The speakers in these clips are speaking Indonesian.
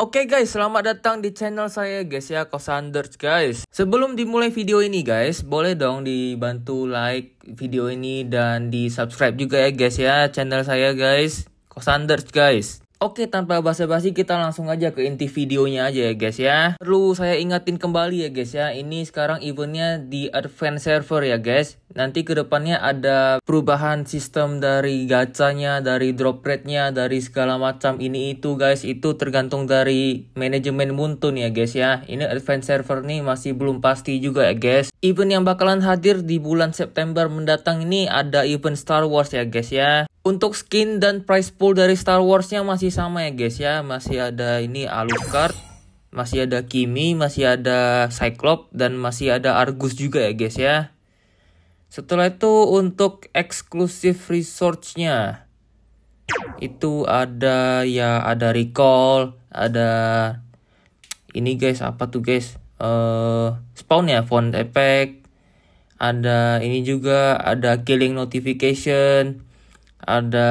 Oke okay guys, selamat datang di channel saya guys ya, Kosanders guys. Sebelum dimulai video ini guys, boleh dong dibantu like video ini dan di subscribe juga ya guys ya channel saya guys, Kosanders guys. Oke, tanpa basa-basi kita langsung aja ke inti videonya aja ya guys ya. Perlu saya ingatin kembali ya guys ya, ini sekarang eventnya di advance server ya guys. Nanti kedepannya ada perubahan sistem dari gacanya, dari drop rate-nya, dari segala macam ini itu guys. Itu tergantung dari manajemen Muntun ya guys ya. Ini advance server nih masih belum pasti juga ya guys. Event yang bakalan hadir di bulan September mendatang ini ada event Star Wars ya guys ya. Untuk skin dan price pool dari Star Wars-nya masih sama ya guys ya. Masih ada ini Alucard, masih ada Kimi, masih ada Cyclops, dan masih ada Argus juga ya guys ya. Setelah itu untuk eksklusif resource-nya. Itu ada ya ada recall, ada ini guys apa tuh guys? Uh, spawn ya, font effect. Ada ini juga, ada killing notification ada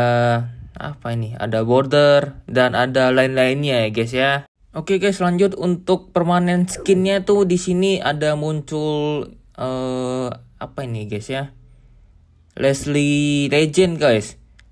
apa ini? Ada border dan ada lain-lainnya ya guys ya. Oke guys, lanjut untuk permanen skinnya tuh di sini ada muncul uh, apa ini guys ya? Leslie Legend guys.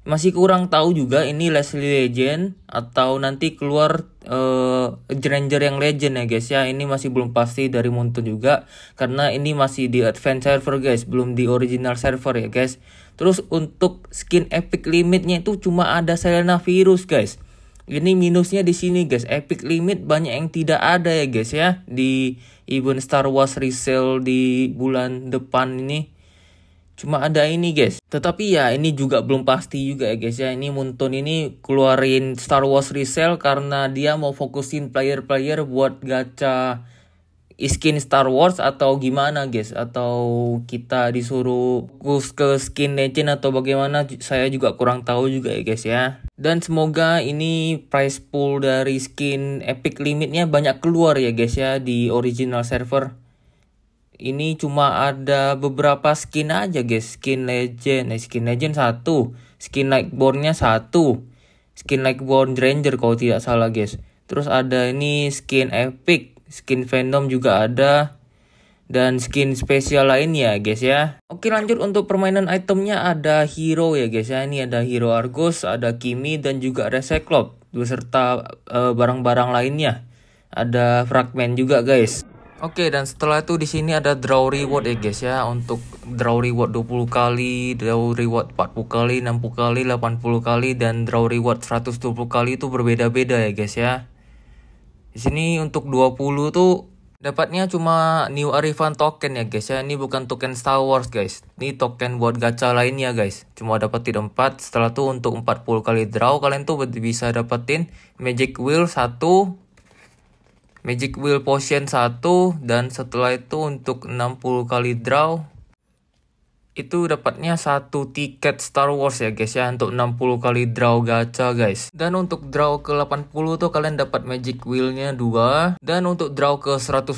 Masih kurang tahu juga ini Leslie Legend atau nanti keluar uh, Ranger yang Legend ya guys ya. Ini masih belum pasti dari Monto juga karena ini masih di advance server guys, belum di original server ya guys. Terus untuk skin epic limitnya itu cuma ada Selena Virus guys. Ini minusnya di sini guys. Epic limit banyak yang tidak ada ya guys ya di event Star Wars resale di bulan depan ini. Cuma ada ini guys. Tetapi ya ini juga belum pasti juga ya guys ya. Ini Muntun ini keluarin Star Wars resale karena dia mau fokusin player-player buat gacha skin Star Wars atau gimana guys atau kita disuruh ke skin legend atau bagaimana saya juga kurang tahu juga ya guys ya dan semoga ini price pool dari skin epic limitnya banyak keluar ya guys ya di original server ini cuma ada beberapa skin aja guys skin legend eh, skin legend satu skin lightbornnya satu skin lightborn ranger kalau tidak salah guys terus ada ini skin epic skin Venom juga ada, dan skin spesial lainnya guys ya. Oke lanjut untuk permainan itemnya ada hero ya guys ya. Ini ada hero argus ada Kimi, dan juga ada Cyclops, beserta eh, barang-barang uh, lainnya. Ada fragment juga guys. Oke dan setelah itu di sini ada draw reward ya guys ya untuk draw reward 20 kali, draw reward 40 kali, 60 kali, 80 kali dan draw reward 120 kali itu berbeda-beda ya guys ya. Di sini untuk 20 tuh Dapatnya cuma new Arifan token ya guys ya. Ini bukan token Star Wars guys. Ini token buat gacha lainnya guys. Cuma dapat tidak 4. Setelah itu untuk 40 kali draw kalian tuh bisa dapetin Magic Wheel 1. Magic Wheel Potion 1. Dan setelah itu untuk 60 kali draw itu dapatnya satu tiket Star Wars ya guys ya untuk 60 kali draw gacha guys dan untuk draw ke 80 tuh kalian dapat magic wheelnya dua dan untuk draw ke 120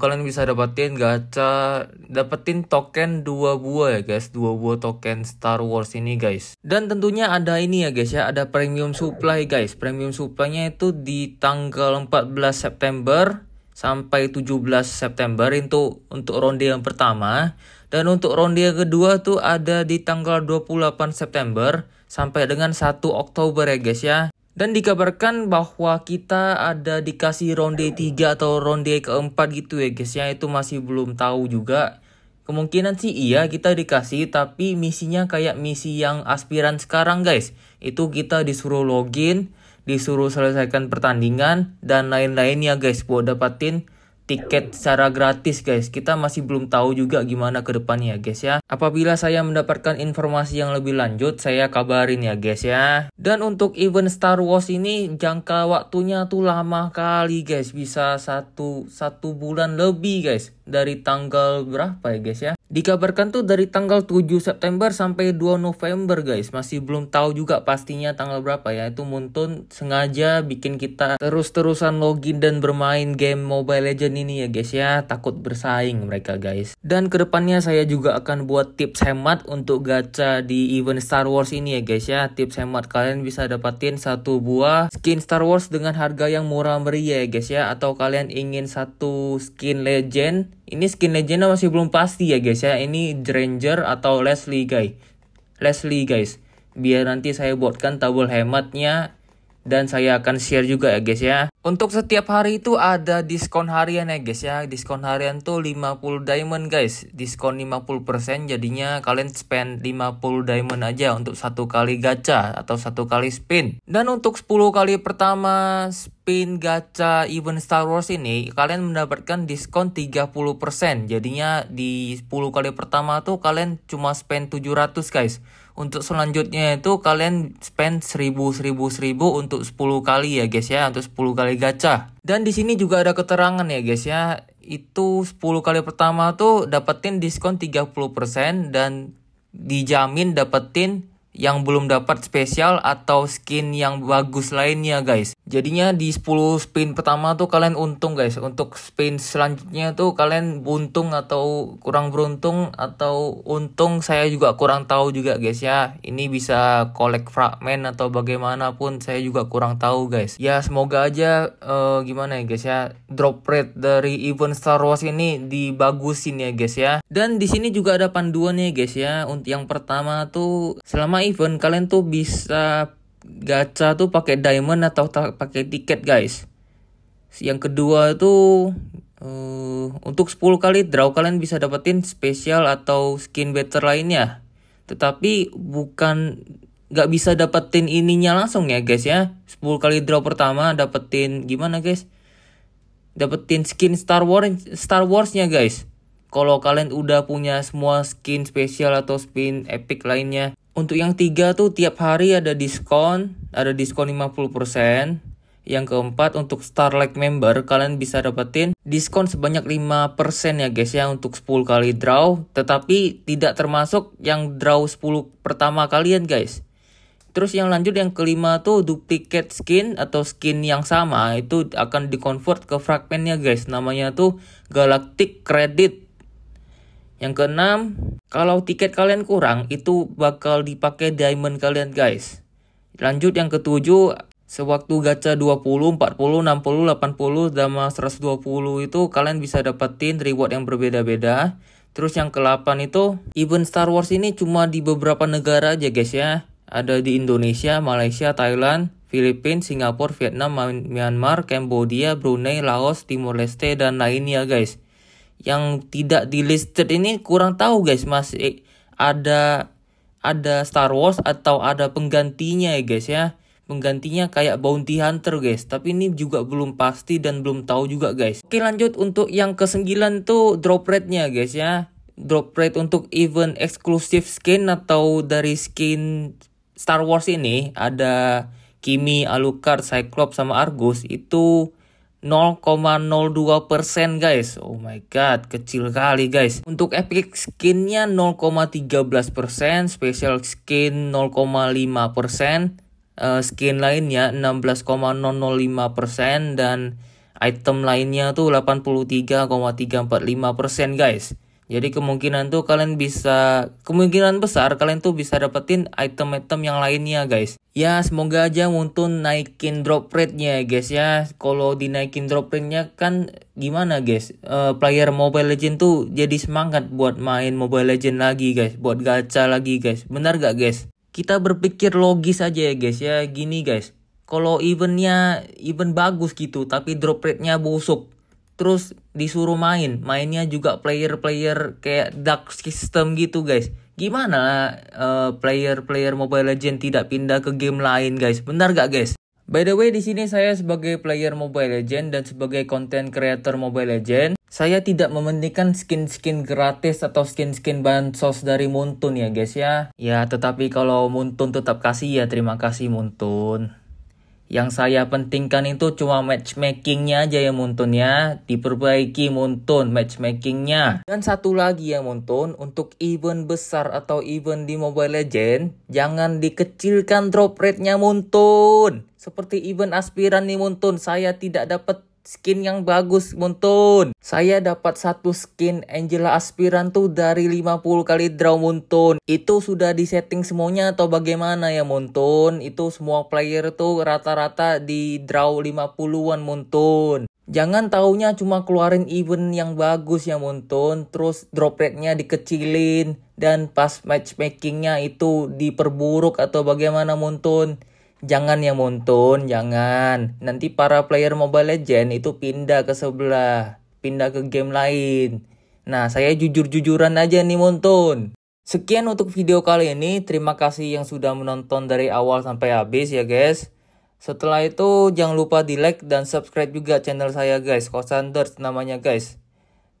kalian bisa dapatin gacha dapetin token dua buah ya guys dua buah token Star Wars ini guys dan tentunya ada ini ya guys ya ada premium supply guys premium supply-nya itu di tanggal 14 September sampai 17 September itu untuk ronde yang pertama dan untuk ronde yang kedua tuh ada di tanggal 28 September sampai dengan 1 Oktober ya guys ya. Dan dikabarkan bahwa kita ada dikasih ronde 3 atau ronde keempat gitu ya guys ya itu masih belum tahu juga. Kemungkinan sih iya kita dikasih tapi misinya kayak misi yang aspiran sekarang guys. Itu kita disuruh login disuruh selesaikan pertandingan dan lain lain ya guys buat dapatin tiket secara gratis guys. Kita masih belum tahu juga gimana ke depannya ya, guys ya. Apabila saya mendapatkan informasi yang lebih lanjut, saya kabarin ya guys ya. Dan untuk event Star Wars ini jangka waktunya tuh lama kali guys, bisa satu, satu bulan lebih guys dari tanggal berapa ya guys ya Dikabarkan tuh dari tanggal 7 September sampai 2 November guys Masih belum tahu juga pastinya tanggal berapa ya Itu Muntun sengaja bikin kita terus-terusan login dan bermain game Mobile Legend ini ya guys ya Takut bersaing mereka guys Dan kedepannya saya juga akan buat tips hemat untuk gacha di event Star Wars ini ya guys ya Tips hemat kalian bisa dapatin satu buah skin Star Wars dengan harga yang murah meriah ya guys ya Atau kalian ingin satu skin legend ini skin legendnya masih belum pasti ya guys ya. Ini Ranger atau Leslie guys. Leslie guys. Biar nanti saya buatkan tabel hematnya dan saya akan share juga ya guys ya. Untuk setiap hari itu ada diskon harian ya guys ya. Diskon harian tuh 50 diamond guys. Diskon 50% jadinya kalian spend 50 diamond aja untuk satu kali gacha atau satu kali spin. Dan untuk 10 kali pertama, pin gacha event Star Wars ini kalian mendapatkan diskon 30%. Jadinya di 10 kali pertama tuh kalian cuma spend 700 guys. Untuk selanjutnya itu kalian spend 1000 1000 1000 untuk 10 kali ya guys ya, untuk 10 kali gacha. Dan di sini juga ada keterangan ya guys ya, itu 10 kali pertama tuh dapetin diskon 30% dan dijamin dapetin yang belum dapat spesial atau skin yang bagus lainnya guys. Jadinya di 10 spin pertama tuh kalian untung guys. Untuk spin selanjutnya tuh kalian buntung atau kurang beruntung atau untung saya juga kurang tahu juga guys ya. Ini bisa collect fragment atau bagaimanapun saya juga kurang tahu guys. Ya semoga aja uh, gimana ya guys ya drop rate dari event Star Wars ini dibagusin ya guys ya. Dan di sini juga ada panduannya guys ya. Untuk yang pertama tuh selama event kalian tuh bisa gacha tuh pakai diamond atau pakai tiket guys yang kedua itu uh, eh, untuk 10 kali draw kalian bisa dapetin spesial atau skin better lainnya tetapi bukan nggak bisa dapetin ininya langsung ya guys ya 10 kali draw pertama dapetin gimana guys dapetin skin Star Wars Star Warsnya guys kalau kalian udah punya semua skin spesial atau skin epic lainnya untuk yang tiga tuh tiap hari ada diskon, ada diskon 50%. Yang keempat untuk Starlight member kalian bisa dapetin diskon sebanyak 5% ya guys ya untuk 10 kali draw tetapi tidak termasuk yang draw 10 pertama kalian guys. Terus yang lanjut yang kelima tuh duplicate skin atau skin yang sama itu akan convert ke fragmentnya guys. Namanya tuh Galactic Credit. Yang keenam, kalau tiket kalian kurang, itu bakal dipakai diamond kalian guys. Lanjut yang ketujuh, sewaktu gacha 20, 40, 60, 80, sama 120 itu kalian bisa dapetin reward yang berbeda-beda. Terus yang ke-8 itu, event Star Wars ini cuma di beberapa negara aja guys ya. Ada di Indonesia, Malaysia, Thailand, Filipina, Singapura, Vietnam, Myanmar, Cambodia, Brunei, Laos, Timor Leste, dan lainnya guys yang tidak di listed ini kurang tahu guys masih eh, ada ada Star Wars atau ada penggantinya ya guys ya penggantinya kayak Bounty Hunter guys tapi ini juga belum pasti dan belum tahu juga guys oke lanjut untuk yang ke tuh drop rate nya guys ya drop rate untuk event eksklusif skin atau dari skin Star Wars ini ada Kimi, Alucard, Cyclops sama Argus itu 0,02% persen guys Oh my god kecil kali guys Untuk epic skinnya 0,13% persen, Special skin 0,5% persen, eh, Skin lainnya 16,005% persen Dan item lainnya tuh 83,345% persen guys jadi kemungkinan tuh kalian bisa kemungkinan besar kalian tuh bisa dapetin item-item yang lainnya guys ya semoga aja Muntun naikin drop rate-nya ya, guys ya. Kalau dinaikin drop rate-nya kan gimana guys? Uh, player Mobile Legend tuh jadi semangat buat main Mobile Legend lagi guys, buat gacha lagi guys. Benar gak guys? Kita berpikir logis aja ya guys ya. Gini guys, kalau eventnya event bagus gitu tapi drop rate-nya busuk. Terus disuruh main, mainnya juga player-player kayak dark system gitu guys Gimana eh, player-player uh, Mobile Legend tidak pindah ke game lain guys? Benar gak guys? By the way, di sini saya sebagai player Mobile Legend dan sebagai content creator Mobile Legend, saya tidak mementingkan skin-skin gratis atau skin-skin bansos dari Muntun ya guys ya. Ya, tetapi kalau Muntun tetap kasih ya terima kasih Muntun. Yang saya pentingkan itu cuma matchmakingnya aja ya Muntun ya. Diperbaiki Muntun matchmakingnya. Dan satu lagi ya Muntun, untuk event besar atau event di Mobile Legend, jangan dikecilkan drop rate-nya Muntun. Seperti event aspiran nih Muntun, saya tidak dapat skin yang bagus Muntun. Saya dapat satu skin Angela aspiran Aspirantu dari 50 kali draw Muntun. Itu sudah disetting semuanya atau bagaimana ya Muntun? Itu semua player tuh rata-rata di draw 50-an Muntun. Jangan taunya cuma keluarin event yang bagus ya Muntun, terus drop rate-nya dikecilin dan pas matchmakingnya itu diperburuk atau bagaimana Muntun. Jangan yang Muntun, jangan. Nanti para player Mobile Legend itu pindah ke sebelah, pindah ke game lain. Nah, saya jujur-jujuran aja nih Muntun. Sekian untuk video kali ini. Terima kasih yang sudah menonton dari awal sampai habis ya guys. Setelah itu jangan lupa di like dan subscribe juga channel saya guys. Kosanders namanya guys.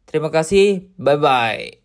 Terima kasih. Bye-bye.